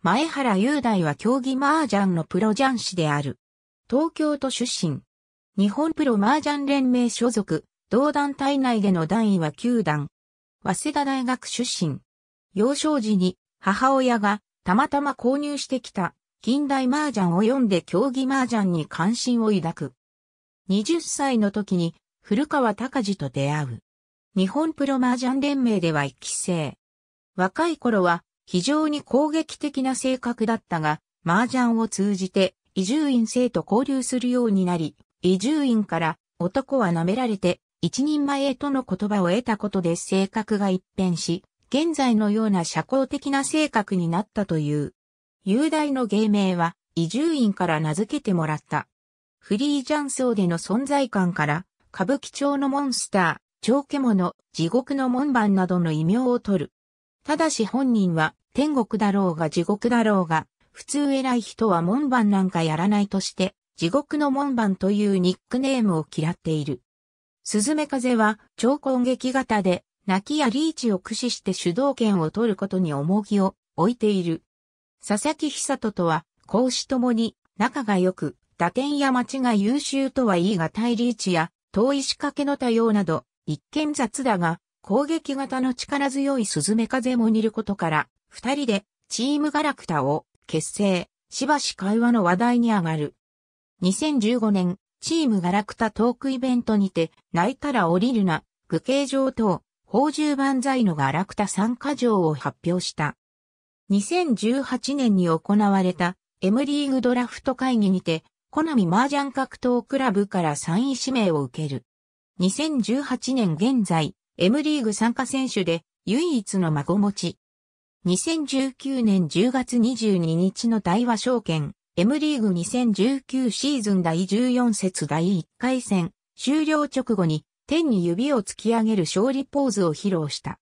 前原雄大は競技麻雀のプロ雀士である。東京都出身。日本プロ麻雀連盟所属、同団体内での段位は9段。早稲田大学出身。幼少時に母親がたまたま購入してきた近代麻雀を読んで競技麻雀に関心を抱く。20歳の時に古川隆治と出会う。日本プロ麻雀連盟では一期生。若い頃は非常に攻撃的な性格だったが、麻雀を通じて移住院生と交流するようになり、移住院から男は舐められて一人前へとの言葉を得たことで性格が一変し、現在のような社交的な性格になったという。雄大の芸名は移住院から名付けてもらった。フリージャンソーでの存在感から、歌舞伎町のモンスター、超獣、地獄の門番などの異名を取る。ただし本人は、天国だろうが地獄だろうが、普通偉い人は門番なんかやらないとして、地獄の門番というニックネームを嫌っている。スズメ風は超攻撃型で、泣きやリーチを駆使して主導権を取ることに重きを置いている。佐々木久人とは、講師ともに仲が良く、打点や町が優秀とはいいがいリーチや、遠い仕掛けの多様など、一見雑だが、攻撃型の力強いスズメ風も似ることから、二人でチームガラクタを結成、しばし会話の話題に上がる。2015年、チームガラクタトークイベントにて、泣いたら降りるな、愚形状等、宝珠万歳のガラクタ参加状を発表した。2018年に行われた M リーグドラフト会議にて、コナミ麻雀格闘クラブから3位指名を受ける。2018年現在、M リーグ参加選手で唯一の孫持ち。2019年10月22日の大和証券 M リーグ2019シーズン第14節第1回戦終了直後に天に指を突き上げる勝利ポーズを披露した。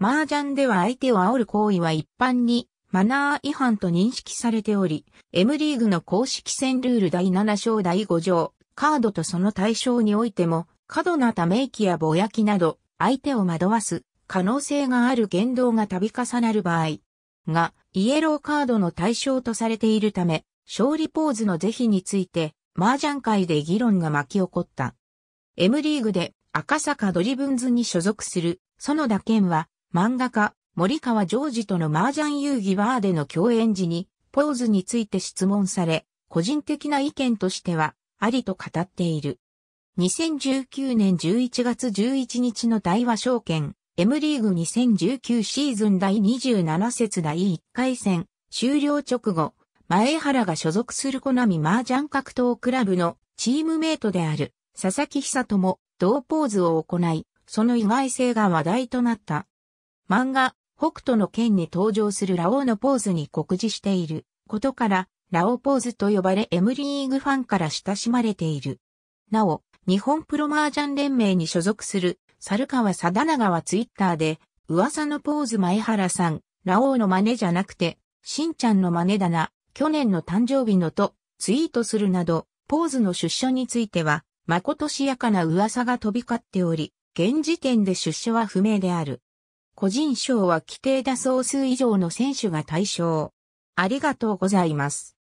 麻雀では相手を煽る行為は一般にマナー違反と認識されており、M リーグの公式戦ルール第7章第5条、カードとその対象においても、過度なため息やぼやきなど、相手を惑わす可能性がある言動が度重なる場合がイエローカードの対象とされているため勝利ポーズの是非について麻雀界で議論が巻き起こった。M リーグで赤坂ドリブンズに所属する園田健は漫画家森川ジョージとの麻雀遊戯バーでの共演時にポーズについて質問され個人的な意見としてはありと語っている。2019年11月11日の大和証券 M リーグ2019シーズン第27節第1回戦終了直後、前原が所属するコナミ麻雀格闘クラブのチームメイトである佐々木久とも同ポーズを行い、その意外性が話題となった。漫画、北斗の剣に登場するラオウのポーズに酷似していることから、ラオポーズと呼ばれ M リーグファンから親しまれている。なお、日本プロ麻雀連盟に所属する、猿川貞長はツイッターで、噂のポーズ前原さん、ラオウの真似じゃなくて、しんちゃんの真似だな、去年の誕生日のと、ツイートするなど、ポーズの出所については、まことしやかな噂が飛び交っており、現時点で出所は不明である。個人賞は規定打総数以上の選手が対象。ありがとうございます。